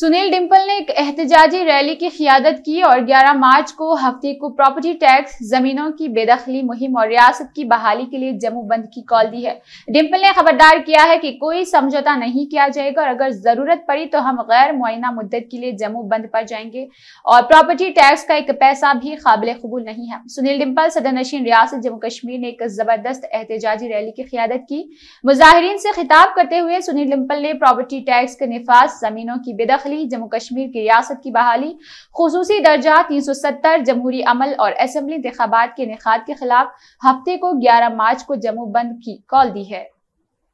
सुनील डिम्पल ने एक एहतजाजी रैली की क्यादत की और 11 मार्च को हफ्ते को प्रॉपर्टी टैक्स जमीनों की बेदखली मुहिम और रियासत की बहाली के लिए जम्मू बंद की कॉल दी है डिम्पल ने खबरदार किया है कि कोई समझौता नहीं किया जाएगा और अगर जरूरत पड़ी तो हम गैर मुआयना मुद्दत के लिए जम्मू बंद पर जाएंगे और प्रॉपर्टी टैक्स का एक पैसा भी काबिल कबूल नहीं है सुनील डिम्पल सदर नशीन रियासत जम्मू कश्मीर ने एक जबरदस्त एहतजाजी रैली की क्यादत की मुजाहरीन से खिताब करते हुए सुनील डिम्पल ने प्रॉपर्टी टैक्स के नफाज जमीनों की बेदखली दाखिली जम्मू कश्मीर की रियासत की बहाली खसूसी दर्जा तीन सौ सत्तर जमहूरी अमल और असम्बली इंतबात के निखात के खिलाफ हफ्ते को ग्यारह मार्च को जम्मू बंद की कॉल दी है